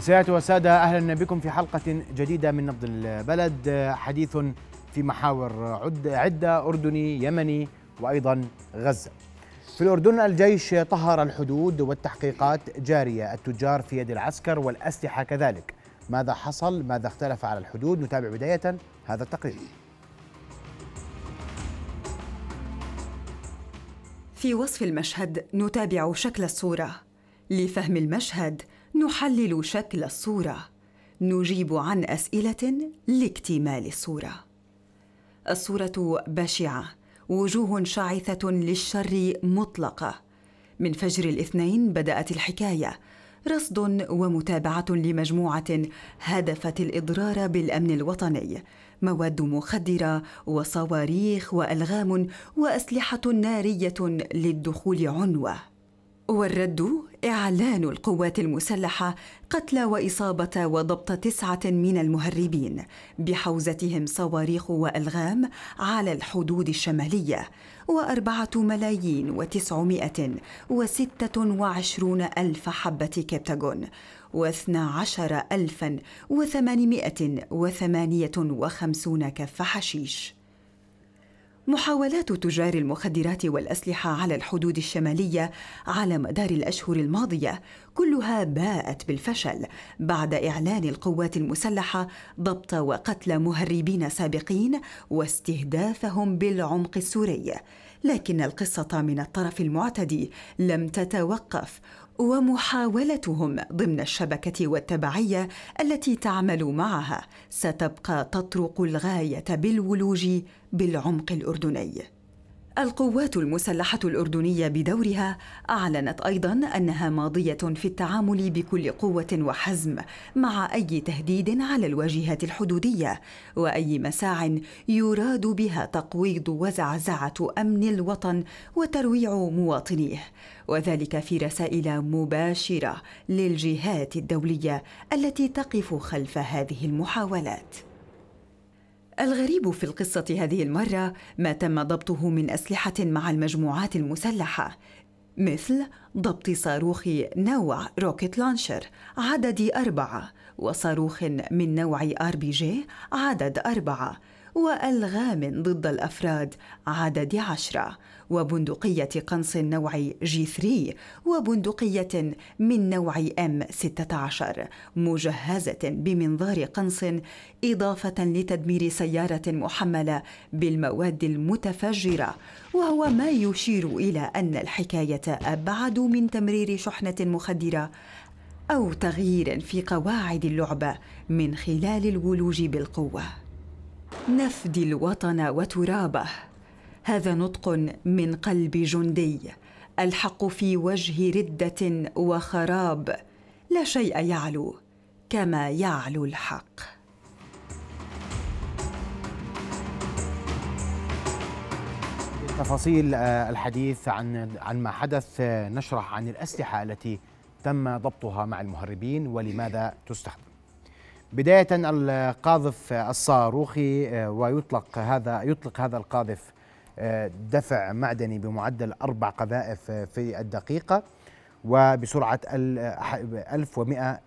سيادة والسادة أهلا بكم في حلقة جديدة من نبض البلد حديث في محاور عدة أردني يمني وأيضا غزة في الأردن الجيش طهر الحدود والتحقيقات جارية التجار في يد العسكر والأسلحة كذلك ماذا حصل ماذا اختلف على الحدود نتابع بداية هذا التقرير في وصف المشهد نتابع شكل الصورة لفهم المشهد نحلل شكل الصورة نجيب عن أسئلة لاكتمال الصورة الصورة بشعة وجوه شعثة للشر مطلقة من فجر الاثنين بدأت الحكاية رصد ومتابعة لمجموعة هدفت الإضرار بالأمن الوطني مواد مخدرة وصواريخ وألغام وأسلحة نارية للدخول عنوة والرد إعلان القوات المسلحة قتل وإصابة وضبط تسعة من المهربين بحوزتهم صواريخ وألغام على الحدود الشمالية وأربعة ملايين وتسعمائة وستة وعشرون ألف حبة كبتاغون واثنى عشر ألفا وثمانمائة وثمانية وخمسون كف حشيش محاولات تجار المخدرات والاسلحه على الحدود الشماليه على مدار الاشهر الماضيه كلها باءت بالفشل بعد اعلان القوات المسلحه ضبط وقتل مهربين سابقين واستهدافهم بالعمق السوري لكن القصه من الطرف المعتدي لم تتوقف ومحاولتهم ضمن الشبكه والتبعيه التي تعمل معها ستبقى تطرق الغايه بالولوج بالعمق الاردني القوات المسلحه الاردنيه بدورها اعلنت ايضا انها ماضيه في التعامل بكل قوه وحزم مع اي تهديد على الواجهات الحدوديه واي مساع يراد بها تقويض وزعزعه امن الوطن وترويع مواطنيه وذلك في رسائل مباشره للجهات الدوليه التي تقف خلف هذه المحاولات الغريب في القصة هذه المرة ما تم ضبطه من أسلحة مع المجموعات المسلحة مثل ضبط صاروخ نوع روكيت لانشر عدد أربعة وصاروخ من نوع آر بي جي عدد أربعة والغام ضد الافراد عدد عشره وبندقيه قنص نوع جي 3 وبندقيه من نوع ام 16 مجهزه بمنظار قنص اضافه لتدمير سياره محمله بالمواد المتفجره وهو ما يشير الى ان الحكايه ابعد من تمرير شحنه مخدره او تغيير في قواعد اللعبه من خلال الولوج بالقوه نفدي الوطن وترابه هذا نطق من قلب جندي الحق في وجه رده وخراب لا شيء يعلو كما يعلو الحق تفاصيل آه، الحديث عن عن ما حدث آه، نشرح عن الاسلحه التي تم ضبطها مع المهربين ولماذا تستخدم بداية القاذف الصاروخي آه، ويطلق هذا يطلق هذا القاذف آه، دفع معدني بمعدل أربع قذائف آه، في الدقيقة وبسرعة 1100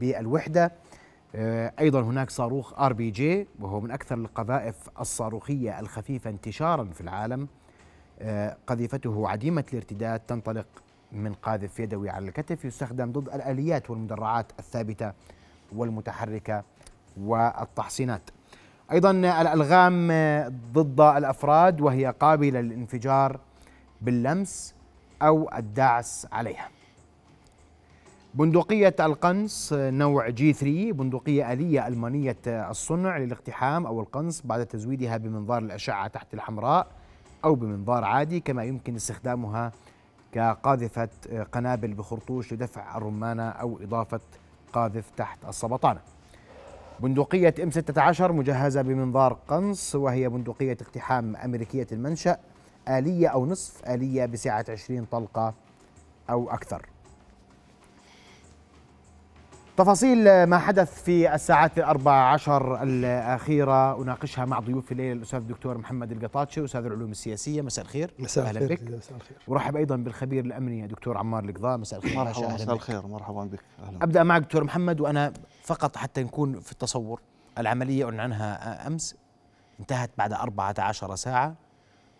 بالوحدة أيضا هناك صاروخ آر بي جي وهو من أكثر القذائف الصاروخية الخفيفة انتشارا في العالم قذيفته عديمة الارتداد تنطلق من قاذف يدوي على الكتف يستخدم ضد الآليات والمدرعات الثابتة والمتحركه والتحصينات. ايضا الالغام ضد الافراد وهي قابله للانفجار باللمس او الدعس عليها. بندقية القنص نوع جي 3 بندقية آلية ألمانية الصنع للاقتحام أو القنص بعد تزويدها بمنظار الأشعة تحت الحمراء أو بمنظار عادي كما يمكن استخدامها كقاذفة قنابل بخرطوش لدفع الرمانة أو إضافة قاذف تحت السبطانة بندقية ام 16 مجهزة بمنظار قنص وهي بندقية اقتحام أمريكية المنشأ آلية أو نصف آلية بسعة 20 طلقة أو أكثر تفاصيل ما حدث في الساعات الأربع عشر الأخيرة أناقشها مع ضيوف الليلة الأستاذ الدكتور محمد القطاتشي أستاذ العلوم السياسية مساء الخير مساء الخير أهلا بك مساء الخير ورحب أيضا بالخبير الأمني دكتور عمار القضاء مساء الخير مرحبا مساء الخير مرحبا بك أهلا أبدأ معك دكتور محمد وأنا فقط حتى نكون في التصور العملية أعلن عنها أمس انتهت بعد 14 ساعة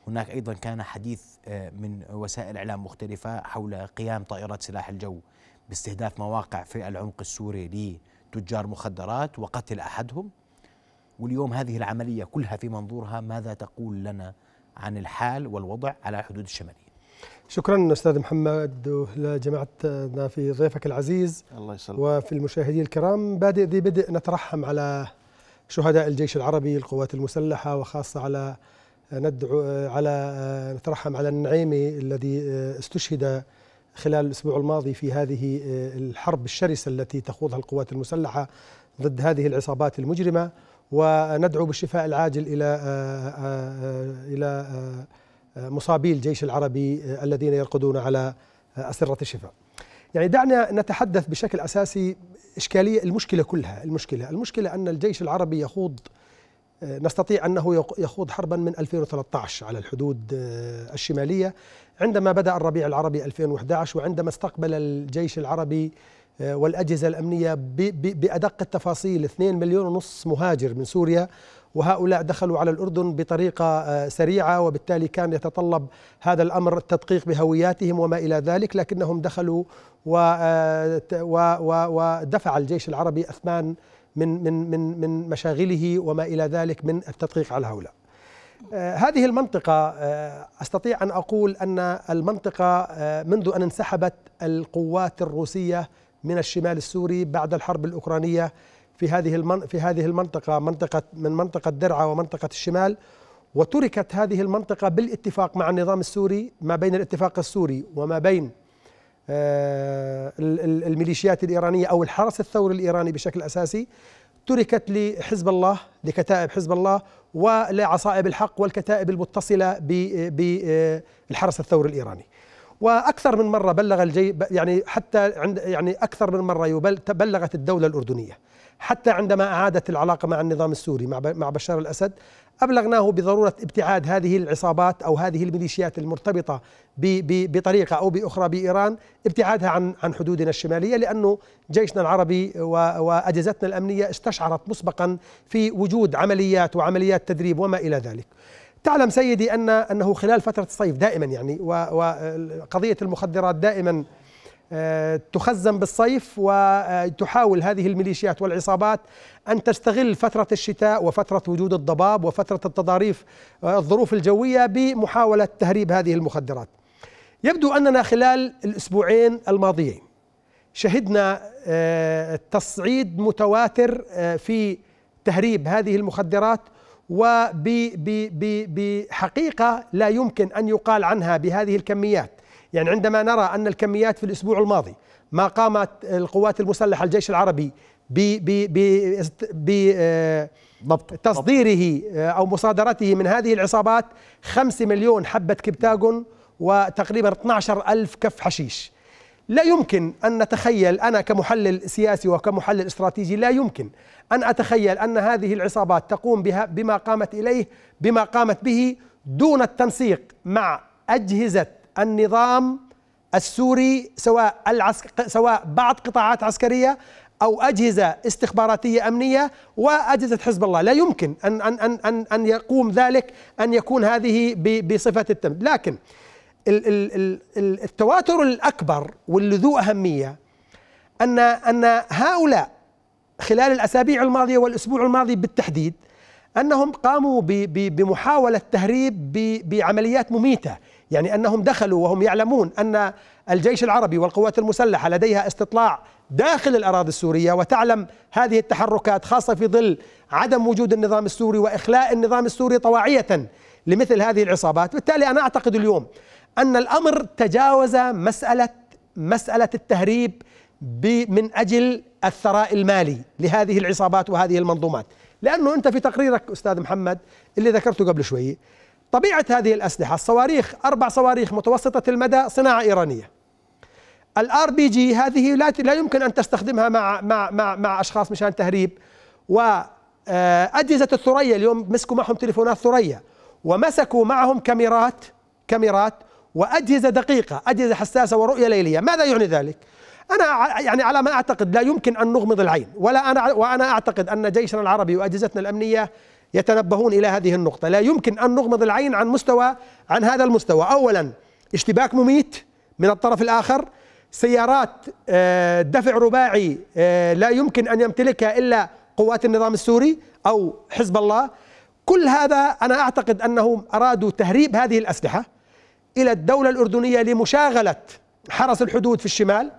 هناك أيضا كان حديث آه، من وسائل إعلام مختلفة حول قيام طائرات سلاح الجو باستهداف مواقع في العمق السوري لتجار مخدرات وقتل احدهم واليوم هذه العمليه كلها في منظورها ماذا تقول لنا عن الحال والوضع على الحدود الشماليه شكرا استاذ محمد ولجماعتنا في ضيفك العزيز الله يسلمك وفي المشاهدين الكرام بادئ ذي بدء نترحم على شهداء الجيش العربي القوات المسلحه وخاصه على ندعو على نترحم على النعيمي الذي آه، استشهد خلال الأسبوع الماضي في هذه آه، الحرب الشرسة التي تخوضها القوات المسلحة ضد هذه العصابات المجرمة وندعو بالشفاء العاجل إلى آه، آه، إلى مصابي الجيش العربي الذين يرقدون على أسرة الشفاء يعني دعنا نتحدث بشكل أساسي إشكالية المشكلة كلها المشكلة المشكلة أن الجيش العربي يخوض آه، نستطيع أنه يخوض حربا من 2013 على الحدود آه، الشمالية عندما بدأ الربيع العربي 2011 وعندما استقبل الجيش العربي آه، والأجهزة الأمنية بأدق التفاصيل 2 مليون ونصف مهاجر من سوريا وهؤلاء دخلوا على الأردن بطريقة سريعة وبالتالي كان يتطلب هذا الأمر التدقيق بهوياتهم وما إلى ذلك لكنهم دخلوا ودفع الجيش العربي أثمان من من من من مشاغله وما الى ذلك من التدقيق على هؤلاء. آه، هذه المنطقة آه، استطيع ان اقول ان المنطقة آه، منذ ان انسحبت القوات الروسية من الشمال السوري بعد الحرب الاوكرانية في هذه في هذه المنطقة منطقة من منطقة درعا ومنطقة الشمال وتركت هذه المنطقة بالاتفاق مع النظام السوري ما بين الاتفاق السوري وما بين آه، الميليشيات الإيرانية أو الحرس الثوري الإيراني بشكل أساسي تركت لحزب الله لكتائب حزب الله ولعصائب الحق والكتائب المتصلة بالحرس آه، الثوري الإيراني واكثر من مره بلغ الجي يعني حتى عند يعني اكثر من مره يبل بلغت الدوله الاردنيه حتى عندما اعادت العلاقه مع النظام السوري مع مع بشار الاسد أبلغناه بضرورة ابتعاد هذه العصابات أو هذه الميليشيات المرتبطة بطريقة أو بأخرى بإيران ابتعادها عن عن حدودنا الشمالية لأنه جيشنا العربي وأجهزتنا الأمنية استشعرت مسبقا في وجود عمليات وعمليات تدريب وما إلى ذلك تعلم سيدي أن أنه خلال فترة الصيف دائما يعني وقضية المخدرات دائما تخزن بالصيف وتحاول هذه الميليشيات والعصابات أن تستغل فترة الشتاء وفترة وجود الضباب وفترة التضاريف آه، الظروف الجوية بمحاولة تهريب هذه المخدرات يبدو أننا خلال الأسبوعين الماضيين شهدنا آه، تصعيد متواتر آه، في تهريب هذه المخدرات وبحقيقة لا يمكن أن يقال عنها بهذه الكميات يعني عندما نرى أن الكميات في الأسبوع الماضي ما قامت القوات المسلحة الجيش العربي بتصديره آه، آه، أو مصادرته من هذه العصابات 5 مليون حبة كبتاغون وتقريبا 12 ألف كف حشيش لا يمكن أن نتخيل أنا كمحلل سياسي وكمحلل استراتيجي لا يمكن أن أتخيل أن هذه العصابات تقوم بها بما قامت إليه بما قامت به دون التنسيق مع أجهزة النظام السوري سواء العسك... سواء بعض قطاعات عسكريه او اجهزه استخباراتيه امنيه واجهزه حزب الله، لا يمكن ان ان ان ان, أن يقوم ذلك ان يكون هذه ب... بصفه التم، لكن التواتر الاكبر واللي ذو اهميه ان ان هؤلاء خلال الاسابيع الماضيه والاسبوع الماضي بالتحديد انهم قاموا بمحاوله تهريب بعمليات مميته يعني أنهم دخلوا وهم يعلمون أن الجيش العربي والقوات المسلحة لديها استطلاع داخل الأراضي السورية وتعلم هذه التحركات خاصة في ظل عدم وجود النظام السوري وإخلاء النظام السوري طواعية لمثل هذه العصابات بالتالي أنا أعتقد اليوم أن الأمر تجاوز مسألة مسألة التهريب من أجل الثراء المالي لهذه العصابات وهذه المنظومات لأنه أنت في تقريرك أستاذ محمد اللي ذكرته قبل شوي طبيعة هذه الأسلحة الصواريخ أربع صواريخ متوسطة المدى صناعة إيرانية الار بي جي هذه لا لا يمكن ان تستخدمها مع مع مع مع اشخاص مشان تهريب واجهزه آه، الثريا اليوم مسكوا معهم تليفونات ثريا ومسكوا معهم كاميرات كاميرات واجهزه دقيقه اجهزه حساسه ورؤيه ليليه ماذا يعني ذلك انا يعني على ما اعتقد لا يمكن ان نغمض العين ولا انا وانا اعتقد ان جيشنا العربي واجهزتنا الامنيه يتنبهون إلى هذه النقطة لا يمكن أن نغمض العين عن مستوى عن هذا المستوى أولا اشتباك مميت من الطرف الآخر سيارات آه، دفع رباعي آه، لا يمكن أن يمتلكها إلا قوات النظام السوري أو حزب الله كل هذا أنا أعتقد أنهم أرادوا تهريب هذه الأسلحة إلى الدولة الأردنية لمشاغلة حرس الحدود في الشمال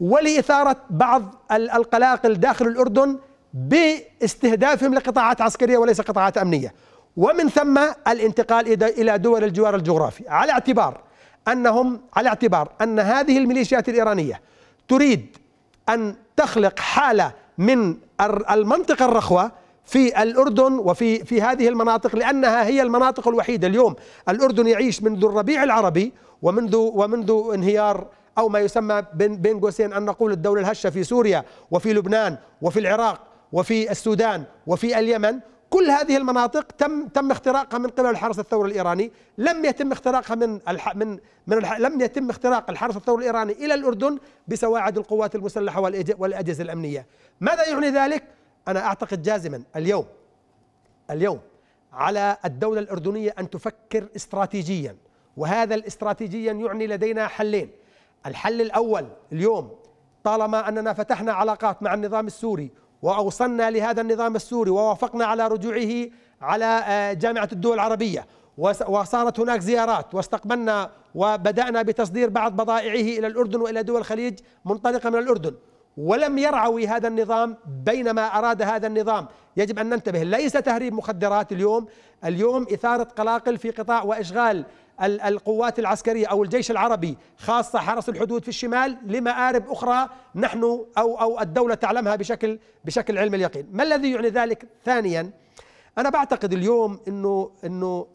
ولإثارة بعض القلاقل داخل الأردن باستهدافهم لقطاعات عسكرية وليس قطاعات أمنية ومن ثم الانتقال إلى دول الجوار الجغرافي على اعتبار أنهم على اعتبار أن هذه الميليشيات الإيرانية تريد أن تخلق حالة من المنطقة الرخوة في الأردن وفي في هذه المناطق لأنها هي المناطق الوحيدة اليوم الأردن يعيش منذ الربيع العربي ومنذ ومنذ انهيار أو ما يسمى بين قوسين أن نقول الدولة الهشة في سوريا وفي لبنان وفي العراق وفي السودان وفي اليمن كل هذه المناطق تم تم اختراقها من قبل الحرس الثوري الايراني، لم يتم اختراقها من الح من من الح لم يتم اختراق الحرس الثوري الايراني الى الاردن بسواعد القوات المسلحه والاجهزه الامنيه. ماذا يعني ذلك؟ انا اعتقد جازما اليوم اليوم على الدوله الاردنيه ان تفكر استراتيجيا، وهذا الاستراتيجيا يعني لدينا حلين. الحل الاول اليوم طالما اننا فتحنا علاقات مع النظام السوري وأوصلنا لهذا النظام السوري ووافقنا على رجوعه على آه، جامعة الدول العربية وصارت هناك زيارات واستقبلنا وبدأنا بتصدير بعض بضائعه إلى الأردن وإلى دول الخليج منطلقة من الأردن ولم يرعوي هذا النظام بينما أراد هذا النظام يجب أن ننتبه ليس تهريب مخدرات اليوم اليوم إثارة قلاقل في قطاع وإشغال القوات العسكرية أو الجيش العربي خاصة حرس الحدود في الشمال لمآرب أخرى نحن أو أو الدولة تعلمها بشكل بشكل علم اليقين ما الذي يعني ذلك ثانيا أنا بعتقد اليوم أنه أنه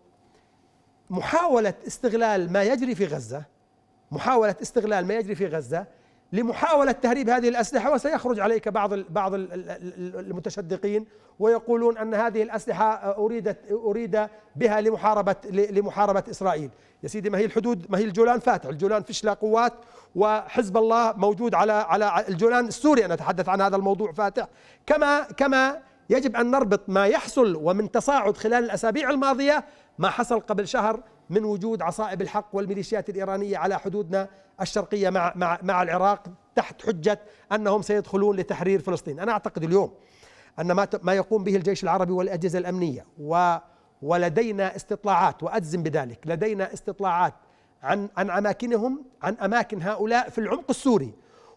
محاولة استغلال ما يجري في غزة محاولة استغلال ما يجري في غزة لمحاولة تهريب هذه الأسلحة وسيخرج عليك بعض بعض المتشدقين ويقولون أن هذه الأسلحة أريدت أريد بها لمحاربة لمحاربة إسرائيل يا سيدي ما هي الحدود ما هي الجولان فاتح الجولان فيش لا قوات وحزب الله موجود على على الجولان السوري أنا أتحدث عن هذا الموضوع فاتح كما كما يجب أن نربط ما يحصل ومن تصاعد خلال الأسابيع الماضية ما حصل قبل شهر من وجود عصائب الحق والميليشيات الإيرانية على حدودنا الشرقية مع, مع, مع العراق تحت حجة أنهم سيدخلون لتحرير فلسطين أنا أعتقد اليوم أن ما, ما يقوم به الجيش العربي والأجهزة الأمنية و ولدينا استطلاعات وأجزم بذلك لدينا استطلاعات عن عن أماكنهم عن أماكن هؤلاء في العمق السوري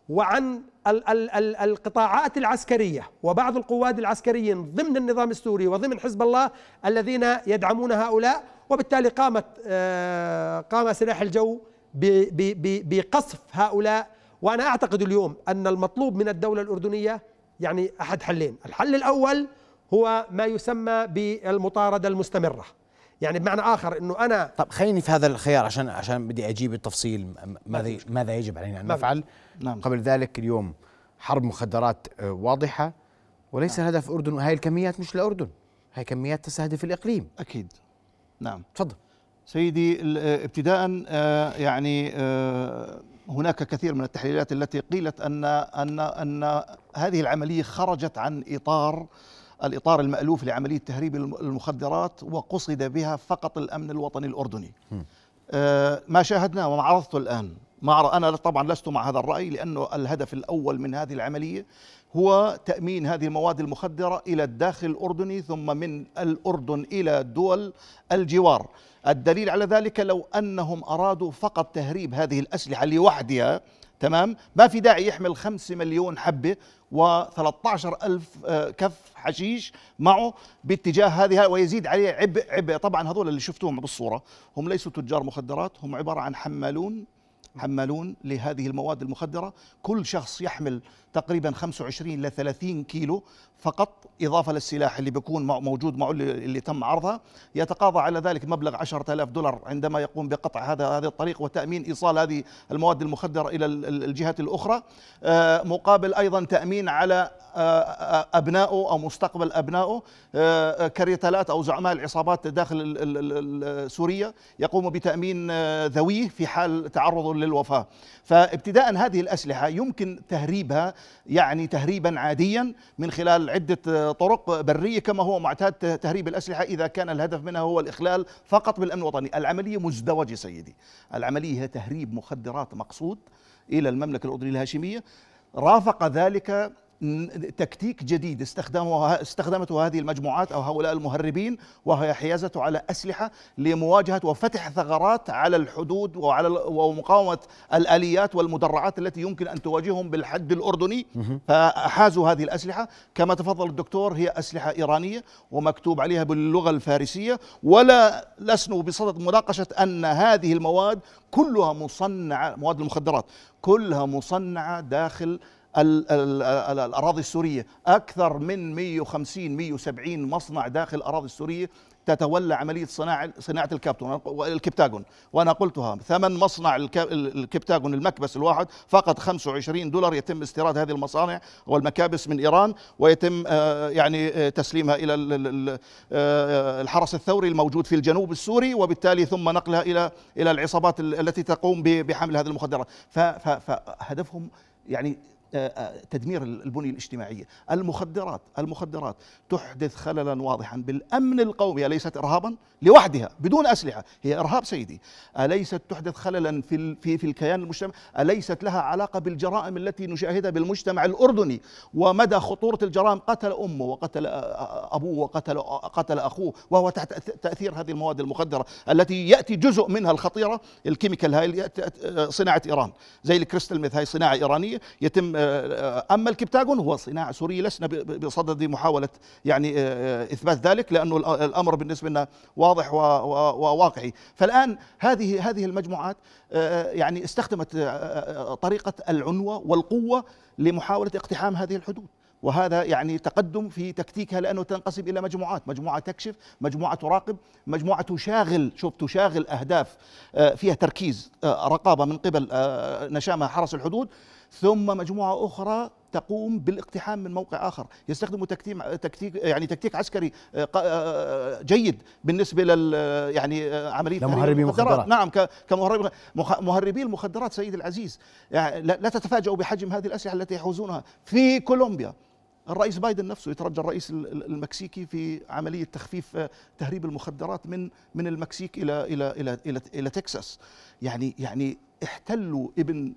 وعن ال ال ال القطاعات العسكريه وبعض القواد العسكريين ضمن النظام السوري وضمن حزب الله الذين يدعمون هؤلاء وبالتالي قامت آه، قام سلاح الجو بقصف هؤلاء وانا اعتقد اليوم ان المطلوب من الدوله الاردنيه يعني احد حلين، الحل الاول هو ما يسمى بالمطارده المستمره يعني بمعنى اخر انه انا طب خليني في هذا الخيار عشان عشان بدي اجيب التفصيل ماذا ماذا يجب علينا ان نفعل نعم. قبل ذلك اليوم حرب مخدرات آه، واضحه وليس نعم. الهدف الاردن وهي الكميات مش الاردن هي كميات تستهدف الاقليم اكيد نعم تفضل سيدي آه، ابتداء آه، يعني هناك كثير من التحليلات التي قيلت ان ان ان هذه العمليه خرجت عن اطار الإطار المألوف لعملية تهريب المخدرات وقصد بها فقط الأمن الوطني الأردني آه، ما شاهدناه وما عرضته الآن ما أنا طبعا لست مع هذا الرأي لأنه الهدف الأول من هذه العملية هو تأمين هذه المواد المخدرة إلى الداخل الأردني ثم من الأردن إلى دول الجوار الدليل على ذلك لو أنهم أرادوا فقط تهريب هذه الأسلحة لوحدها تمام ما في داعي يحمل خمسة مليون حبة و13 ألف آه، كف حشيش معه باتجاه هذه ويزيد عليه عبء عبء طبعا هذول اللي شفتوهم بالصورة هم ليسوا تجار مخدرات هم عبارة عن حمالون حمالون لهذه المواد المخدرة كل شخص يحمل تقريبا 25 ل 30 كيلو فقط إضافة للسلاح اللي بيكون موجود معه اللي تم عرضها يتقاضى على ذلك مبلغ 10000 دولار عندما يقوم بقطع هذا هذا الطريق وتأمين إيصال هذه المواد المخدرة إلى الجهات الأخرى آه، مقابل أيضا تأمين على آه، آه، أبنائه أو مستقبل أبنائه كريتالات أو زعماء العصابات داخل سوريا يقوم بتأمين ذويه في حال تعرضه للوفاة فابتداء هذه الأسلحة يمكن تهريبها يعني تهريبا عاديا من خلال عدة طرق برية كما هو معتاد تهريب الأسلحة إذا كان الهدف منها هو الإخلال فقط بالأمن الوطني العملية مزدوجة سيدي العملية هي تهريب مخدرات مقصود إلى المملكة الأردنية الهاشمية رافق ذلك تكتيك جديد استخدمه استخدمته هذه المجموعات او هؤلاء المهربين وهي حيازته على اسلحه لمواجهه وفتح ثغرات على الحدود وعلى ومقاومه الاليات والمدرعات التي يمكن ان تواجههم بالحد الاردني فحازوا هذه الاسلحه كما تفضل الدكتور هي اسلحه ايرانيه ومكتوب عليها باللغه الفارسيه ولا لسنا بصدد مناقشه ان هذه المواد كلها مصنعه مواد المخدرات كلها مصنعه داخل الأراضي السورية أكثر من 150 170 مصنع داخل الأراضي السورية تتولى عملية صناعة صناعة الكابتون الكبتاجون وأنا قلتها ثمن مصنع الكبتاجون المكبس الواحد فقط 25 دولار يتم استيراد هذه المصانع والمكابس من إيران ويتم آه، يعني آه، تسليمها إلى آه، الحرس الثوري الموجود في الجنوب السوري وبالتالي ثم نقلها إلى إلى العصابات التي تقوم بحمل هذه المخدرات فهدفهم يعني آه، آه، تدمير البنية الاجتماعية المخدرات المخدرات تحدث خللا واضحا بالأمن القومي أليست إرهابا لوحدها بدون أسلحة هي إرهاب سيدي أليست تحدث خللا في, في, في الكيان المجتمع أليست لها علاقة بالجرائم التي نشاهدها بالمجتمع الأردني ومدى خطورة الجرائم قتل أمه وقتل آه، أبوه وقتل قتل أخوه وهو تحت تأثير هذه المواد المخدرة التي يأتي جزء منها الخطيرة الكيميكال هاي صناعة إيران زي الكريستال ميث هاي صناعة إيرانية يتم آه، اما الكبتاجون هو صناعه سوريه لسنا بصدد محاوله يعني آه، آه، اثبات ذلك لانه الامر بالنسبه لنا واضح وواقعي فالان هذه هذه المجموعات يعني استخدمت طريقه العنوه والقوه لمحاوله اقتحام هذه الحدود وهذا يعني تقدم في تكتيكها لانه تنقسم الى مجموعات، مجموعه تكشف، مجموعه تراقب، مجموعه تشاغل، شوف تشاغل اهداف فيها تركيز رقابه من قبل نشامه حرس الحدود، ثم مجموعه اخرى تقوم بالاقتحام من موقع اخر يستخدم تكتيك تكتيك يعني تكتيك عسكري آه، آه، آه، جيد بالنسبه لل يعني عمليه لمهربي المخدرات نعم كمهربي مهربي المخدرات سيدي العزيز يعني لا تتفاجئوا بحجم هذه الاسلحه التي يحوزونها في كولومبيا الرئيس بايدن نفسه يترجى الرئيس المكسيكي في عمليه تخفيف تهريب المخدرات من من المكسيك الى الى الى الى, إلى, إلى تكساس يعني يعني احتلوا ابن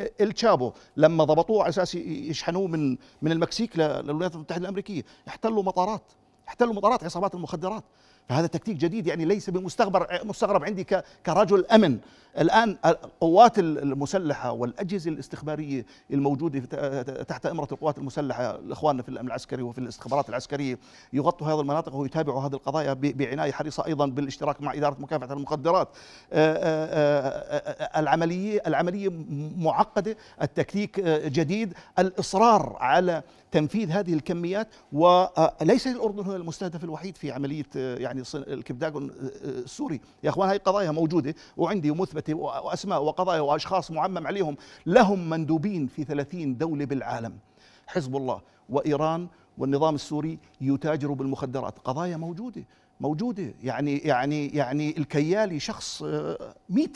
التشابو لما ضبطوه على اساس يشحنوه من من المكسيك للولايات المتحده الامريكيه احتلوا مطارات احتلوا مطارات عصابات المخدرات فهذا تكتيك جديد يعني ليس بمستغرب مستغرب عندي كرجل امن الان القوات المسلحه والاجهزه الاستخباريه الموجوده تحت امره القوات المسلحه لاخواننا في الامن العسكري وفي الاستخبارات العسكريه يغطوا هذه المناطق ويتابعوا هذه القضايا بعنايه حريصه ايضا بالاشتراك مع اداره مكافحه المخدرات العمليه العمليه معقده التكتيك جديد الاصرار على تنفيذ هذه الكميات وليس الاردن هو المستهدف الوحيد في عمليه يعني يعني الكبداجون السوري يا اخوان هاي قضايا موجوده وعندي ومثبته واسماء وقضايا واشخاص معمم عليهم لهم مندوبين في 30 دوله بالعالم حزب الله وايران والنظام السوري يتاجر بالمخدرات قضايا موجوده موجوده يعني يعني يعني الكيالي شخص 100 آه،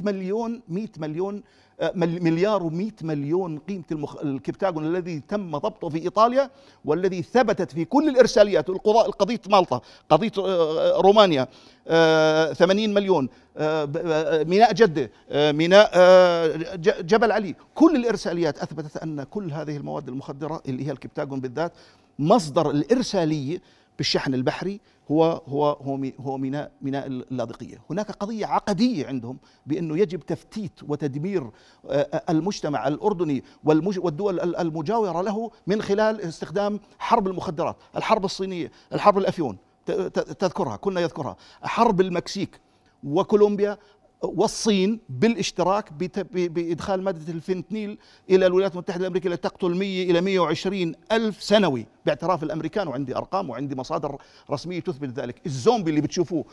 مليون 100 مليون آه، مليار و100 مليون قيمه المخ... الكبتاغون الذي تم ضبطه في ايطاليا والذي ثبتت في كل الارساليات القضاء قضيه مالطا قضيه آه، رومانيا 80 مليون ميناء جده ميناء جبل علي كل الارساليات اثبتت ان كل هذه المواد المخدره اللي هي الكبتاغون بالذات مصدر الارساليه بالشحن البحري هو هو هو هو ميناء ميناء اللاذقيه، هناك قضيه عقديه عندهم بانه يجب تفتيت وتدمير المجتمع الاردني والدول المجاوره له من خلال استخدام حرب المخدرات، الحرب الصينيه، الحرب الافيون تذكرها كنا يذكرها، حرب المكسيك وكولومبيا والصين بالاشتراك بإدخال مادة الفنتنيل إلى الولايات المتحدة الأمريكية لتقتل 100 إلى 120 ألف سنوي باعتراف الأمريكان وعندي أرقام وعندي مصادر رسمية تثبت ذلك الزومبي اللي بتشوفوه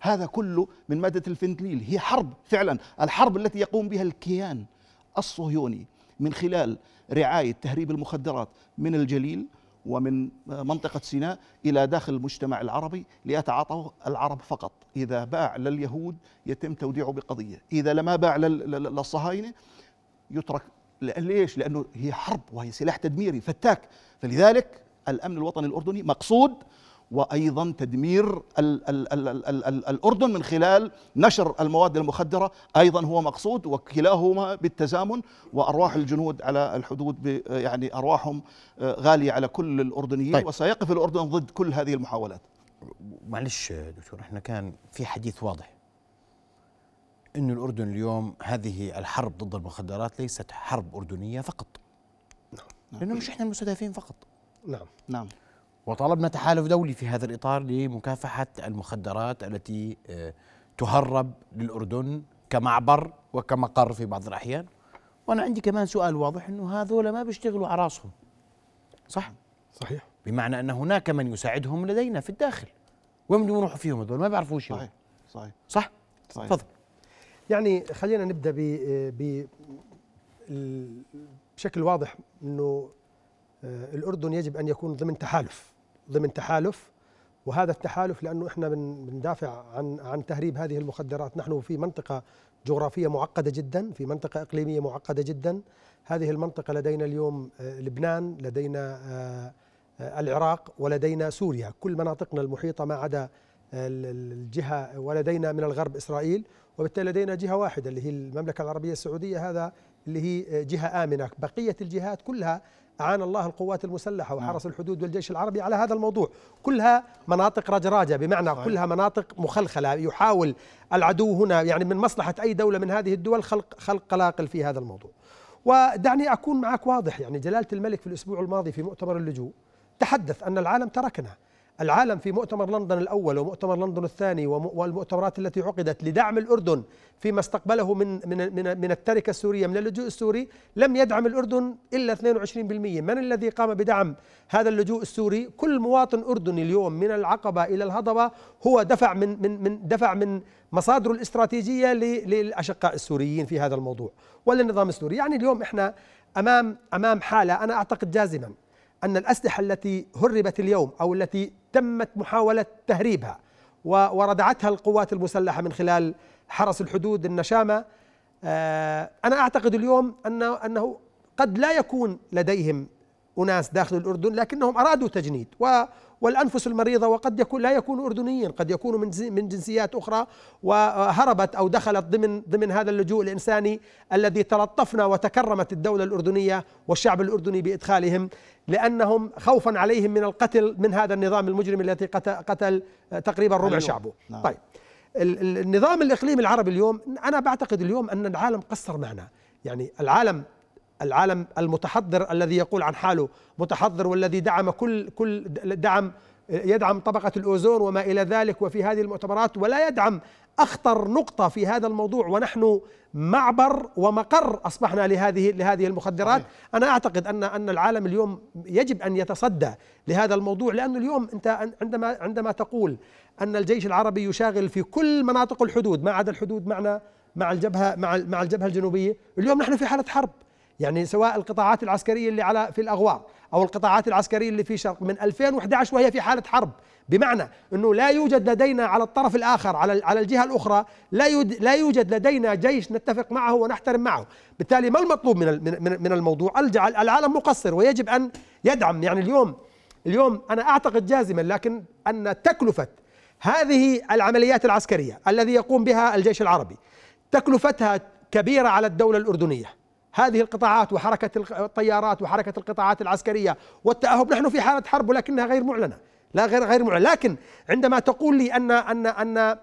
هذا كله من مادة الفنتنيل هي حرب فعلا الحرب التي يقوم بها الكيان الصهيوني من خلال رعاية تهريب المخدرات من الجليل ومن منطقة سيناء إلى داخل المجتمع العربي ليتعاطوا العرب فقط إذا باع لليهود يتم توديعه بقضية إذا لما باع للصهاينة يترك ليش؟ لأنه هي حرب وهي سلاح تدميري فتاك فلذلك الأمن الوطني الأردني مقصود وايضا تدمير ال ال ال الـ الـ الـ الاردن من خلال نشر المواد المخدره ايضا هو مقصود وكلاهما بالتزامن وارواح الجنود على الحدود يعني ارواحهم آه، غاليه على كل الاردنيين طيب. وسيقف الاردن ضد كل هذه المحاولات. معلش دكتور احنا كان في حديث واضح انه الاردن اليوم هذه الحرب ضد المخدرات ليست حرب اردنيه فقط. نعم. لانه مش احنا المستهدفين فقط. نعم نعم وطلبنا تحالف دولي في هذا الإطار لمكافحة المخدرات التي آه، تهرب للأردن كمعبر وكمقر في بعض الأحيان وأنا عندي كمان سؤال واضح أنه هذول ما بيشتغلوا على راسهم صح؟ صحيح بمعنى أن هناك من يساعدهم لدينا في الداخل وين بدهم يروحوا فيهم هذول ما بيعرفوا شيء صحيح صحيح صح؟ صحيح تفضل يعني خلينا نبدا ب بشكل واضح انه آه، الاردن يجب ان يكون ضمن تحالف ضمن تحالف وهذا التحالف لانه احنا بندافع عن عن تهريب هذه المخدرات، نحن في منطقه جغرافيه معقده جدا، في منطقه اقليميه معقده جدا، هذه المنطقه لدينا اليوم آه، لبنان، لدينا آه، آه، العراق ولدينا سوريا، كل مناطقنا المحيطه ما عدا الجهه ولدينا من الغرب اسرائيل، وبالتالي لدينا جهه واحده اللي هي المملكه العربيه السعوديه هذا اللي هي جهه امنه، بقيه الجهات كلها أعان الله القوات المسلحة نعم. وحرس الحدود والجيش العربي على هذا الموضوع كلها مناطق رجراجة بمعنى صحيح. كلها مناطق مخلخلة يحاول العدو هنا يعني من مصلحة أي دولة من هذه الدول خلق, خلق قلاقل في هذا الموضوع ودعني أكون معك واضح يعني جلالة الملك في الأسبوع الماضي في مؤتمر اللجوء تحدث أن العالم تركنا العالم في مؤتمر لندن الأول ومؤتمر لندن الثاني والمؤتمرات التي عقدت لدعم الأردن فيما استقبله من من من, من التركة السورية من اللجوء السوري لم يدعم الأردن إلا 22% من الذي قام بدعم هذا اللجوء السوري كل مواطن أردني اليوم من العقبة إلى الهضبة هو دفع من من من دفع من مصادره الاستراتيجية للأشقاء السوريين في هذا الموضوع وللنظام السوري يعني اليوم إحنا أمام أمام حالة أنا أعتقد جازما أن الأسلحة التي هربت اليوم أو التي تمت محاولة تهريبها وردعتها القوات المسلحة من خلال حرس الحدود النشامة آه، أنا أعتقد اليوم أنه قد لا يكون لديهم أناس داخل الأردن لكنهم أرادوا تجنيد و والأنفس المريضة وقد يكون لا يكون أردنيا قد يكون من من جنسيات أخرى وهربت أو دخلت ضمن ضمن هذا اللجوء الإنساني الذي تلطفنا وتكرمت الدولة الأردنية والشعب الأردني بإدخالهم لأنهم خوفا عليهم من القتل من هذا النظام المجرم الذي قتل, قتل تقريبا ربع شعبه نعم. طيب النظام الإقليمي العربي اليوم أنا بعتقد اليوم أن العالم قصر معنا يعني العالم العالم المتحضر الذي يقول عن حاله متحضر والذي دعم كل كل دعم يدعم طبقة الأوزون وما إلى ذلك وفي هذه المؤتمرات ولا يدعم أخطر نقطة في هذا الموضوع ونحن معبر ومقر أصبحنا لهذه لهذه المخدرات أنا أعتقد أن أن العالم اليوم يجب أن يتصدى لهذا الموضوع لأنه اليوم أنت عندما عندما تقول أن الجيش العربي يشاغل في كل مناطق الحدود ما عدا الحدود معنا مع الجبهة مع مع الجبهة الجنوبية اليوم نحن في حالة حرب يعني سواء القطاعات العسكرية اللي على في الأغوار أو القطاعات العسكرية اللي في شرق من 2011 وهي في حالة حرب بمعنى أنه لا يوجد لدينا على الطرف الآخر على على الجهة الأخرى لا لا يوجد لدينا جيش نتفق معه ونحترم معه بالتالي ما المطلوب من من الموضوع الجعل العالم مقصر ويجب أن يدعم يعني اليوم اليوم أنا أعتقد جازما لكن أن تكلفة هذه العمليات العسكرية الذي يقوم بها الجيش العربي تكلفتها كبيرة على الدولة الأردنية هذه القطاعات وحركة الطيارات وحركة القطاعات العسكرية والتأهب نحن في حالة حرب ولكنها غير معلنة لا غير غير معلنة لكن عندما تقول لي أن أن أن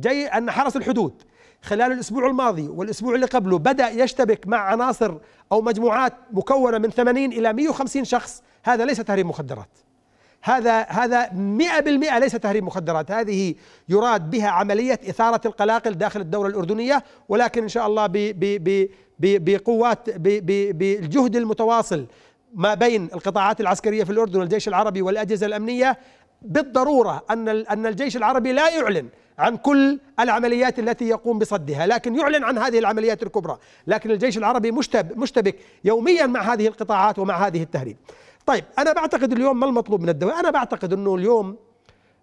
جي أن حرس الحدود خلال الأسبوع الماضي والأسبوع اللي قبله بدأ يشتبك مع عناصر أو مجموعات مكونة من 80 إلى 150 شخص هذا ليس تهريب مخدرات هذا هذا 100% ليس تهريب مخدرات هذه يراد بها عمليه اثاره القلاقل داخل الدوله الاردنيه ولكن ان شاء الله ب ب ب بقوات بالجهد المتواصل ما بين القطاعات العسكريه في الاردن والجيش العربي والاجهزه الامنيه بالضروره ان ان الجيش العربي لا يعلن عن كل العمليات التي يقوم بصدها لكن يعلن عن هذه العمليات الكبرى لكن الجيش العربي مشتبك, مشتبك يوميا مع هذه القطاعات ومع هذه التهريب طيب انا بعتقد اليوم ما المطلوب من الدوله انا بعتقد انه اليوم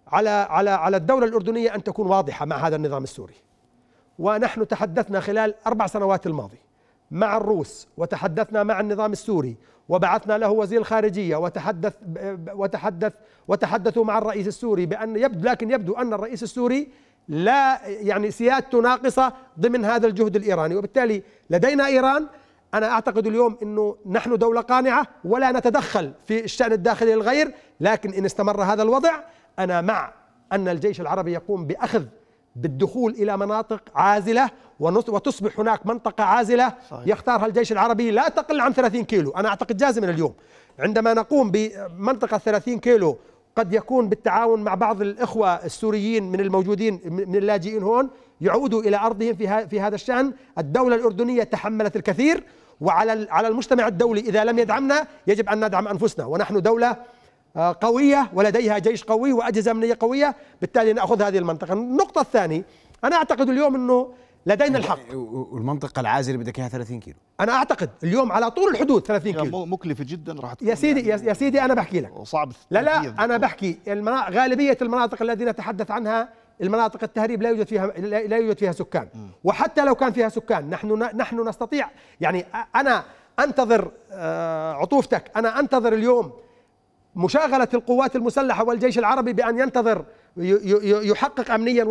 على على على الدوله الاردنيه ان تكون واضحه مع هذا النظام السوري ونحن تحدثنا خلال اربع سنوات الماضيه مع الروس وتحدثنا مع النظام السوري وبعثنا له وزير الخارجية وتحدث وتحدث وتحدثوا مع الرئيس السوري بأن يبدو لكن يبدو أن الرئيس السوري لا يعني سيادته ناقصة ضمن هذا الجهد الإيراني وبالتالي لدينا إيران أنا أعتقد اليوم أنه نحن دولة قانعة ولا نتدخل في الشأن الداخلي الغير لكن إن استمر هذا الوضع أنا مع أن الجيش العربي يقوم بأخذ بالدخول إلى مناطق عازلة وتصبح هناك منطقة عازلة يختارها الجيش العربي لا تقل عن 30 كيلو أنا أعتقد جاز من اليوم عندما نقوم بمنطقة 30 كيلو قد يكون بالتعاون مع بعض الإخوة السوريين من الموجودين من اللاجئين هون يعودوا إلى أرضهم في, في هذا الشأن الدولة الأردنية تحملت الكثير وعلى على المجتمع الدولي إذا لم يدعمنا يجب أن ندعم أنفسنا ونحن دولة آه، قوية ولديها جيش قوي وأجهزة أمنية قوية بالتالي نأخذ هذه المنطقة النقطة الثانية أنا أعتقد اليوم أنه لدينا الحق يعني، والمنطقة العازلة بدك اياها 30 كيلو أنا أعتقد اليوم على طول الحدود 30 يعني كيلو مكلفة جدا راح تكون يا سيدي يعني يا سيدي أنا بحكي لك وصعب لا لا أنا بحكي غالبية المناطق التي نتحدث عنها المناطق التهريب لا يوجد فيها لا يوجد فيها سكان وحتى لو كان فيها سكان نحن نحن نستطيع يعني أنا أنتظر آه، عطوفتك أنا أنتظر اليوم مشاغلة القوات المسلحة والجيش العربي بأن ينتظر يحقق امنيا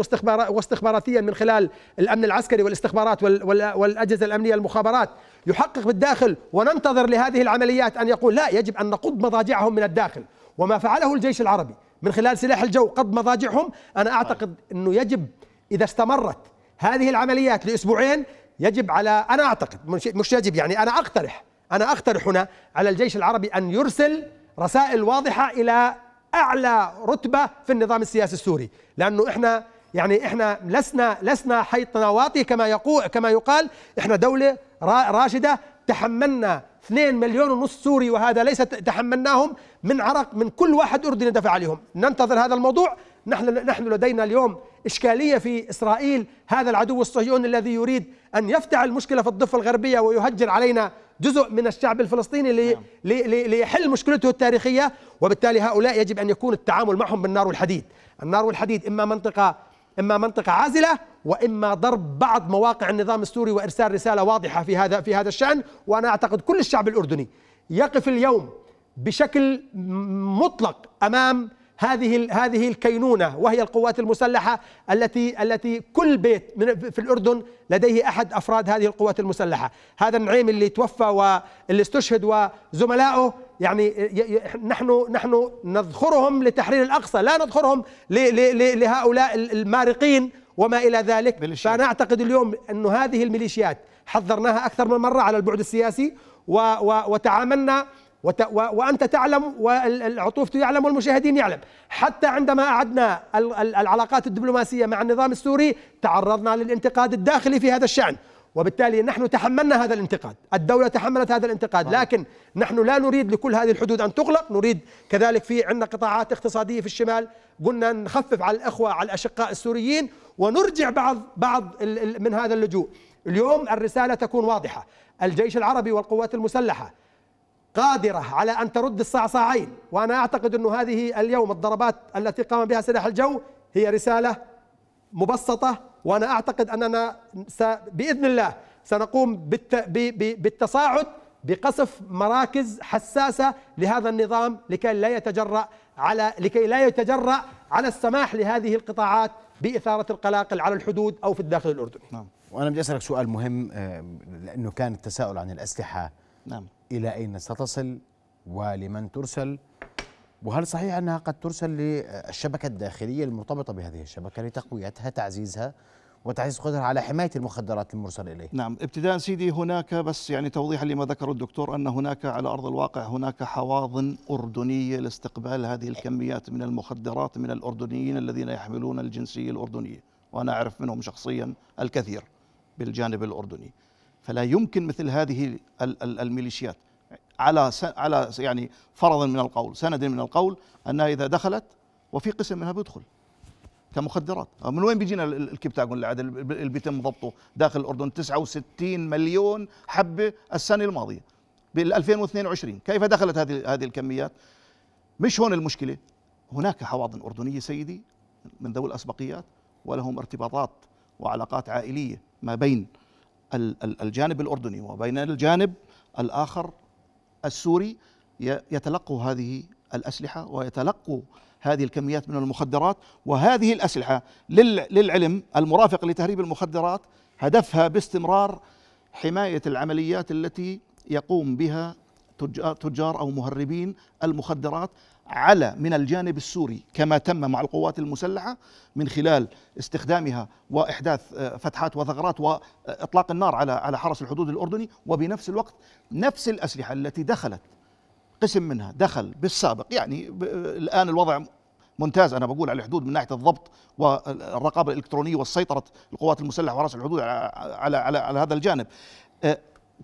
واستخباراتيا من خلال الامن العسكري والاستخبارات والاجهزه الامنيه المخابرات يحقق بالداخل وننتظر لهذه العمليات ان يقول لا يجب ان نقض مضاجعهم من الداخل وما فعله الجيش العربي من خلال سلاح الجو قض مضاجعهم انا اعتقد انه يجب اذا استمرت هذه العمليات لاسبوعين يجب على انا اعتقد مش يجب يعني انا اقترح انا اقترح هنا على الجيش العربي ان يرسل رسائل واضحه الى اعلى رتبه في النظام السياسي السوري لانه احنا يعني احنا لسنا لسنا حيطنا واطي كما يقول كما يقال احنا دوله راشده تحملنا 2 مليون ونص سوري وهذا ليس تحملناهم من عرق من كل واحد اردني دفع عليهم ننتظر هذا الموضوع نحن نحن لدينا اليوم اشكاليه في اسرائيل هذا العدو الصهيوني الذي يريد ان يفتح المشكله في الضفه الغربيه ويهجر علينا جزء من الشعب الفلسطيني لي نعم. لي ليحل مشكلته التاريخية وبالتالي هؤلاء يجب أن يكون التعامل معهم بالنار والحديد النار والحديد إما منطقة إما منطقة عازلة وإما ضرب بعض مواقع النظام السوري وإرسال رسالة واضحة في هذا في هذا الشأن وأنا أعتقد كل الشعب الأردني يقف اليوم بشكل مطلق أمام هذه هذه الكينونه وهي القوات المسلحه التي التي كل بيت من في الاردن لديه احد افراد هذه القوات المسلحه، هذا النعيم اللي توفى واللي استشهد وزملائه يعني نحن نحن نذخرهم لتحرير الاقصى، لا نذخرهم لهؤلاء المارقين وما الى ذلك، ميليشيات. فانا اعتقد اليوم انه هذه الميليشيات حذرناها اكثر من مره على البعد السياسي و وتعاملنا وت... و... وأنت تعلم والعطوف يعلم والمشاهدين يعلم حتى عندما أعدنا العلاقات الدبلوماسية مع النظام السوري تعرضنا للانتقاد الداخلي في هذا الشأن وبالتالي نحن تحملنا هذا الانتقاد الدولة تحملت هذا الانتقاد لكن نحن لا نريد لكل هذه الحدود أن تغلق نريد كذلك في عندنا قطاعات اقتصادية في الشمال قلنا نخفف على الأخوة على الأشقاء السوريين ونرجع بعض, بعض من هذا اللجوء اليوم الرسالة تكون واضحة الجيش العربي والقوات المسلحة قادرة على أن ترد الصعصاعين وأنا أعتقد أن هذه اليوم الضربات التي قام بها سلاح الجو هي رسالة مبسطة وأنا أعتقد أننا بإذن الله سنقوم بالتصاعد بقصف مراكز حساسة لهذا النظام لكي لا يتجرأ على لكي لا يتجرأ على السماح لهذه القطاعات بإثارة القلاقل على الحدود أو في الداخل الأردني نعم وأنا بدي أسألك سؤال مهم لأنه كان التساؤل عن الأسلحة نعم إلى أين ستصل ولمن ترسل وهل صحيح أنها قد ترسل للشبكة الداخلية المرتبطة بهذه الشبكة لتقويتها تعزيزها وتعزيز قدرها على حماية المخدرات المرسل إليه نعم ابتداء سيدي هناك بس يعني توضيحا لما ذكر الدكتور أن هناك على أرض الواقع هناك حواضن أردنية لاستقبال هذه الكميات من المخدرات من الأردنيين الذين يحملون الجنسية الأردنية وأنا أعرف منهم شخصيا الكثير بالجانب الأردني فلا يمكن مثل هذه الميليشيات على على يعني فرضا من القول سند من القول انها اذا دخلت وفي قسم منها بيدخل كمخدرات من وين بيجينا اللي عاد اللي بيتم ضبطه داخل الاردن 69 مليون حبه السنه الماضيه بال 2022 كيف دخلت هذه هذه الكميات مش هون المشكله هناك حواضن اردنيه سيدي من ذوي الاسبقيات ولهم ارتباطات وعلاقات عائليه ما بين الجانب الأردني وبين الجانب الآخر السوري يتلقوا هذه الأسلحة ويتلقوا هذه الكميات من المخدرات وهذه الأسلحة للعلم المرافق لتهريب المخدرات هدفها باستمرار حماية العمليات التي يقوم بها تجار أو مهربين المخدرات على من الجانب السوري كما تم مع القوات المسلحه من خلال استخدامها واحداث آه، فتحات وثغرات واطلاق النار على على حرس الحدود الاردني وبنفس الوقت نفس الاسلحه التي دخلت قسم منها دخل بالسابق يعني آه، الان الوضع ممتاز انا بقول على الحدود من ناحيه الضبط والرقابه الالكترونيه والسيطره القوات المسلحه وحرس الحدود على على على, على هذا الجانب آه،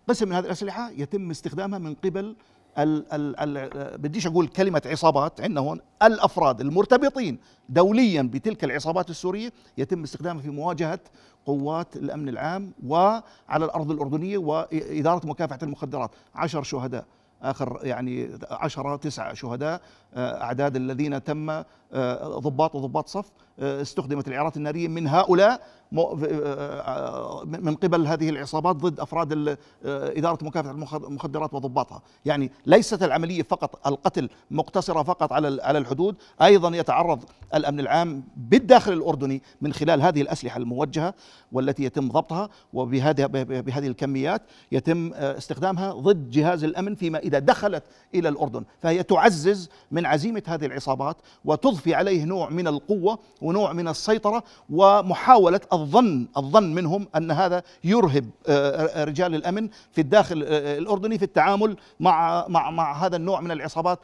قسم من هذه الاسلحه يتم استخدامها من قبل ال ال ال بديش اقول كلمه عصابات عندنا هون الافراد المرتبطين دوليا بتلك العصابات السوريه يتم استخدامها في مواجهه قوات الامن العام وعلى الارض الاردنيه واداره مكافحه المخدرات عشر شهداء اخر يعني عشرة تسعة شهداء آه، اعداد الذين تم آه، ضباط وضباط صف آه، استخدمت العيارات النارية من هؤلاء آه، آه، من قبل هذه العصابات ضد أفراد إدارة مكافحة المخدرات وضباطها يعني ليست العملية فقط القتل مقتصرة فقط على على الحدود أيضا يتعرض الأمن العام بالداخل الأردني من خلال هذه الأسلحة الموجهة والتي يتم ضبطها وبهذه بهذه الكميات يتم استخدامها ضد جهاز الأمن فيما إذا دخلت إلى الأردن فهي تعزز من عزيمة هذه العصابات وتضفي عليه نوع من القوة ونوع من السيطرة ومحاولة الظن الظن منهم أن هذا يرهب آه، آه، رجال الأمن في الداخل آه، الأردني في التعامل مع مع مع هذا النوع من العصابات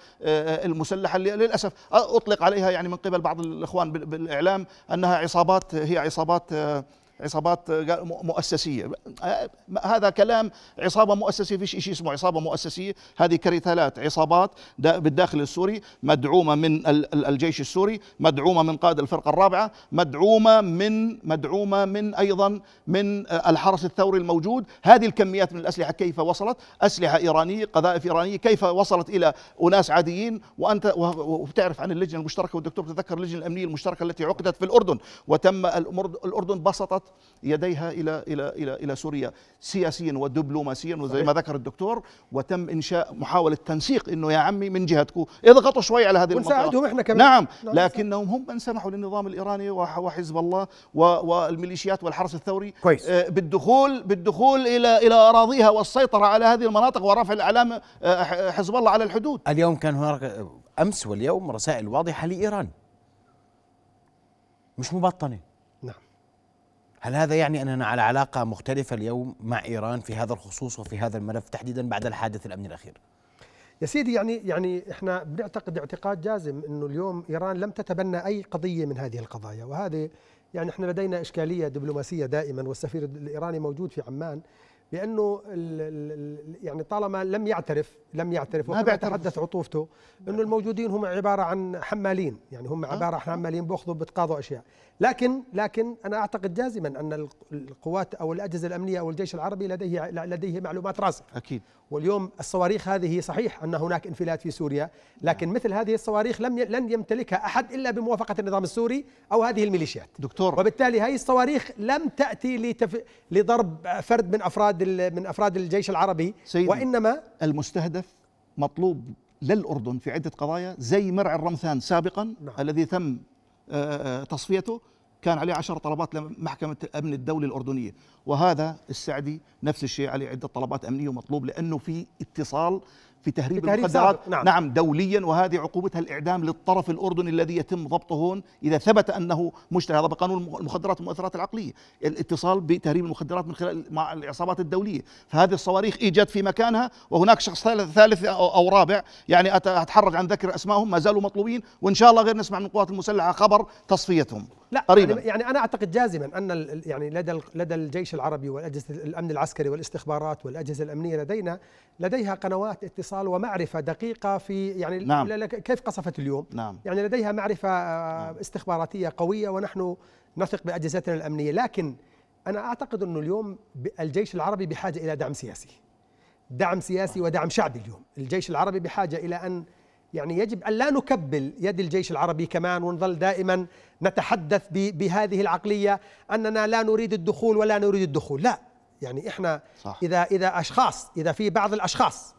المسلحة اللي للأسف أطلق عليها يعني من قبل بعض الإخوان بالإعلام أنها عصابات هي عصابات عصابات آه، مؤسسيه آه، هذا كلام عصابه مؤسسيه فيش شيء اسمه عصابه مؤسسيه هذه كرتالات عصابات بالداخل السوري مدعومه من الجيش السوري مدعومه من قائد الفرقه الرابعه مدعومه من مدعومه من ايضا من آه، الحرس الثوري الموجود هذه الكميات من الاسلحه كيف وصلت اسلحه ايرانيه قذائف ايرانيه كيف وصلت الى اناس عاديين وانت وبتعرف عن اللجنه المشتركه والدكتور تذكر اللجنه الامنيه المشتركه التي عقدت في الاردن وتم الاردن بسطت يديها الى الى الى الى سوريا سياسيا ودبلوماسيا وزي ما ذكر الدكتور وتم انشاء محاوله تنسيق انه يا عمي من جهتكم اضغطوا شوي على هذه المنطقه ونساعدهم احنا كمان نعم, نعم، لكنهم هم من سمحوا للنظام الايراني وحزب الله والميليشيات والحرس الثوري كويس. آه، بالدخول بالدخول الى الى اراضيها والسيطره على هذه المناطق ورفع الاعلام آه، حزب الله على الحدود اليوم كان هناك امس واليوم رسائل واضحه لايران مش مبطنه هل هذا يعني أننا على علاقة مختلفة اليوم مع إيران في هذا الخصوص وفي هذا الملف تحديدا بعد الحادث الأمني الأخير؟ يا سيدي يعني يعني احنا بنعتقد اعتقاد جازم انه اليوم ايران لم تتبنى اي قضيه من هذه القضايا وهذه يعني احنا لدينا اشكاليه دبلوماسيه دائما والسفير الايراني موجود في عمان لانه الـ الـ يعني طالما لم يعترف لم يعترف ما بيعترف عطوفته انه الموجودين هم عباره عن حمالين يعني هم آه. عباره عن حمالين بياخذوا بتقاضوا اشياء لكن لكن انا اعتقد جازما ان القوات او الاجهزه الامنيه او الجيش العربي لديه لديه معلومات راسخه اكيد واليوم الصواريخ هذه صحيح أن هناك انفلات في سوريا لكن نعم. مثل هذه الصواريخ لم لن يمتلكها أحد إلا بموافقة النظام السوري أو هذه الميليشيات دكتور وبالتالي هذه الصواريخ لم تأتي لتف... لضرب فرد من أفراد ال... من أفراد الجيش العربي سيدي وإنما المستهدف مطلوب للأردن في عدة قضايا زي مرعي الرمثان سابقا نعم. الذي تم آه، آه، تصفيته كان عليه عشر طلبات لمحكمة الأمن الدولي الأردنية وهذا السعدي نفس الشيء عليه عدة طلبات أمنية ومطلوب لأنه في اتصال في تهريب, في تهريب المخدرات نعم. نعم دوليا وهذه عقوبتها الإعدام للطرف الأردني الذي يتم ضبطه هون إذا ثبت أنه مشتري هذا بقانون المخدرات والمؤثرات العقلية الاتصال بتهريب المخدرات من خلال مع العصابات الدولية فهذه الصواريخ إيجاد في مكانها وهناك شخص ثالث أو رابع يعني أتحرج عن ذكر أسمائهم ما زالوا مطلوبين وإن شاء الله غير نسمع من القوات المسلحة خبر تصفيتهم لا قريبا يعني،, يعني انا اعتقد جازما ان يعني لدى لدى الجيش العربي والاجهزه الامن العسكري والاستخبارات والاجهزه الامنيه لدينا لديها قنوات اتصال ومعرفه دقيقه في يعني نعم. كيف قصفت اليوم نعم. يعني لديها معرفه آه، نعم. استخباراتيه قويه ونحن نثق باجهزتنا الامنيه لكن انا اعتقد انه اليوم الجيش العربي بحاجه الى دعم سياسي دعم سياسي ودعم شعبي اليوم الجيش العربي بحاجه الى ان يعني يجب أن لا نكبل يد الجيش العربي كمان ونظل دائما نتحدث بهذه العقلية أننا لا نريد الدخول ولا نريد الدخول لا يعني إحنا صح. إذا إذا أشخاص إذا في بعض الأشخاص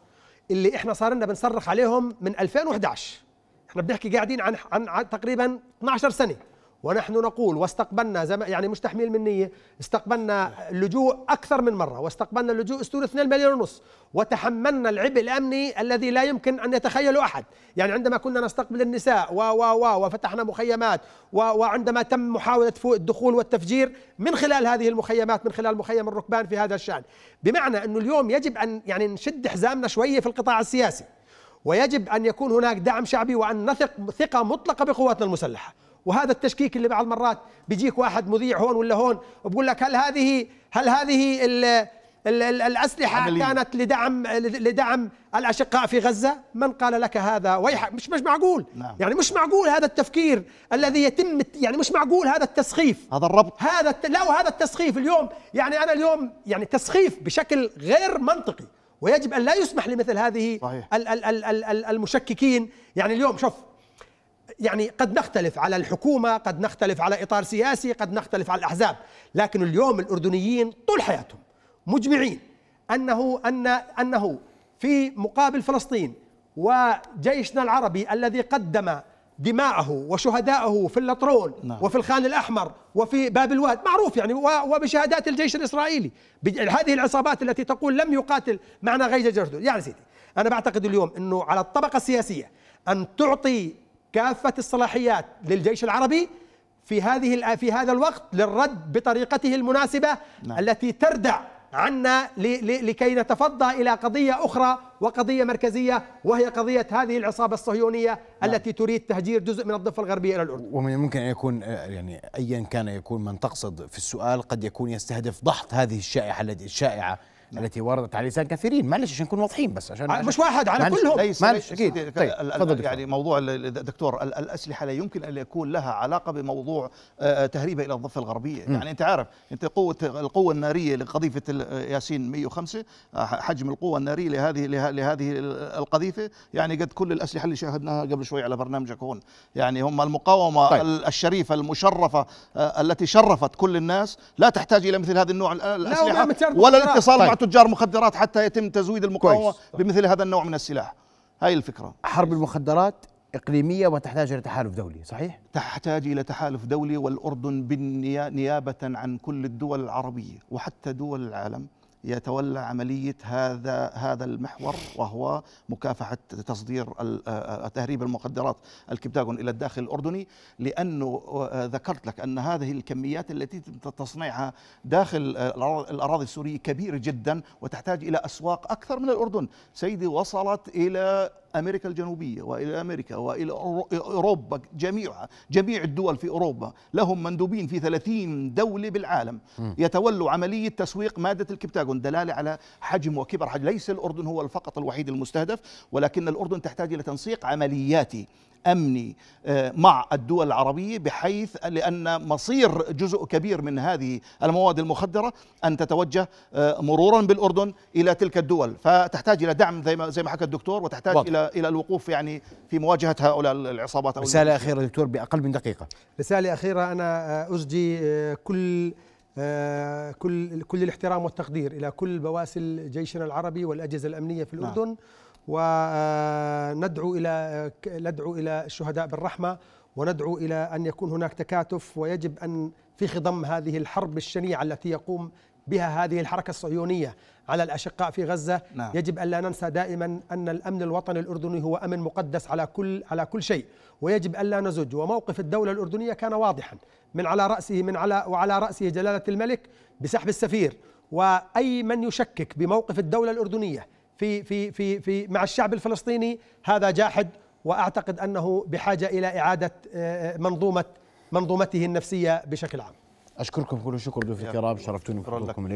اللي إحنا صار لنا بنصرخ عليهم من 2011 إحنا بنحكي قاعدين عن عن تقريبا 12 سنة ونحن نقول واستقبلنا زم... يعني مش تحميل من نية استقبلنا اللجوء أكثر من مرة واستقبلنا اللجوء أسطوري 2 مليون ونص وتحملنا العبء الأمني الذي لا يمكن أن يتخيله أحد يعني عندما كنا نستقبل النساء و و و وفتحنا مخيمات و وعندما تم محاولة الدخول والتفجير من خلال هذه المخيمات من خلال مخيم الركبان في هذا الشأن بمعنى أنه اليوم يجب أن يعني نشد حزامنا شوية في القطاع السياسي ويجب أن يكون هناك دعم شعبي وأن نثق ثقة مطلقة بقواتنا المسلحة وهذا التشكيك اللي بعض المرات بيجيك واحد مذيع هون ولا هون وبقول لك هل هذه هل هذه الـ الـ الـ الأسلحة عملية. كانت لدعم لدعم الأشقاء في غزة من قال لك هذا ويحك مش مش معقول نعم. يعني مش معقول هذا التفكير الذي يتم يعني مش معقول هذا التسخيف هذا الربط هذا الت... لا وهذا التسخيف اليوم يعني أنا اليوم يعني تسخيف بشكل غير منطقي ويجب أن لا يسمح لمثل هذه صحيح. ال ال ال ال المشككين يعني اليوم شوف يعني قد نختلف على الحكومة قد نختلف على إطار سياسي قد نختلف على الأحزاب لكن اليوم الأردنيين طول حياتهم مجمعين أنه, أن أنه في مقابل فلسطين وجيشنا العربي الذي قدم دماءه وشهدائه في اللطرون نعم. وفي الخان الأحمر وفي باب الواد معروف يعني وبشهادات الجيش الإسرائيلي هذه العصابات التي تقول لم يقاتل معنا غير جرده يعني سيدي أنا بعتقد اليوم أنه على الطبقة السياسية أن تعطي كافة الصلاحيات للجيش العربي في هذه في هذا الوقت للرد بطريقته المناسبة نعم. التي تردع عنا لكي نتفضى إلى قضية أخرى وقضية مركزية وهي قضية هذه العصابة الصهيونية نعم. التي تريد تهجير جزء من الضفة الغربية إلى الأردن ومن الممكن أن يكون آه، يعني أيا كان يكون من تقصد في السؤال قد يكون يستهدف ضحط هذه الشائعة الشائعة نعم. التي وردت على لسان كثيرين معلش عشان نكون واضحين بس عشان, عشان آه، مش واحد على كلهم ليس معلش اكيد طيب ال يعني موضوع الدكتور الاسلحه لا يمكن ان يكون لها علاقه بموضوع آه، تهريبها الى الضفه الغربيه م. يعني انت عارف انت قوه القوه الناريه لقذيفه ياسين 105 آه، حجم القوه الناريه لهذه لهذه القذيفه يعني قد كل الاسلحه اللي شاهدناها قبل شوي على برنامجك هون يعني هم المقاومه طيب. الشريفه المشرفه التي شرفت كل الناس لا تحتاج الى مثل هذا النوع الاسلحه ولا الاتصال طيب. مع تجار مخدرات حتى يتم تزويد المقاومه كويس. بمثل هذا النوع من السلاح هاي الفكره حرب المخدرات إقليمية وتحتاج إلى تحالف دولي صحيح؟ تحتاج إلى تحالف دولي والأردن نيابة عن كل الدول العربية وحتى دول العالم يتولى عمليه هذا هذا المحور وهو مكافحه تصدير تهريب المخدرات الكبتاغون الى الداخل الاردني لانه ذكرت لك ان هذه الكميات التي تصنيعها داخل الاراضي السوريه كبيره جدا وتحتاج الى اسواق اكثر من الاردن، سيدي وصلت الى امريكا الجنوبيه والى امريكا والى اوروبا جميعها، جميع الدول في اوروبا لهم مندوبين في 30 دوله بالعالم يتولوا عمليه تسويق ماده الكبتاغون الأردن دلالة على حجم وكبر حجم ليس الأردن هو فقط الوحيد المستهدف ولكن الأردن تحتاج إلى تنسيق عملياتي امني آه، مع الدول العربيه بحيث لان مصير جزء كبير من هذه المواد المخدره ان تتوجه آه، مرورا بالاردن الى تلك الدول فتحتاج الى دعم زي ما زي ما حكى الدكتور وتحتاج واضح. الى الى الوقوف يعني في مواجهه هؤلاء العصابات رساله اخيره دكتور باقل من دقيقه رساله اخيره انا آه، اسدي كل آه، كل كل الاحترام والتقدير الى كل بواسل جيشنا العربي والاجهزه الامنيه في نعم. الاردن وندعو آه، الى آه، ندعو الى الشهداء بالرحمه وندعو الى ان يكون هناك تكاتف ويجب ان في خضم هذه الحرب الشنيعه التي يقوم بها هذه الحركة الصهيونية على الأشقاء في غزة نعم. يجب ألا ننسى دائما أن الأمن الوطني الأردني هو أمن مقدس على كل على كل شيء ويجب ألا نزج وموقف الدولة الأردنية كان واضحا من على رأسه من على وعلى رأسه جلالة الملك بسحب السفير وأي من يشكك بموقف الدولة الأردنية في في في في مع الشعب الفلسطيني هذا جاحد واعتقد انه بحاجه الى اعاده آه، آه، منظومه منظومته النفسيه بشكل عام اشكركم كل الشكر ضيوفي الكرام شرفتوني بحضوركم الليله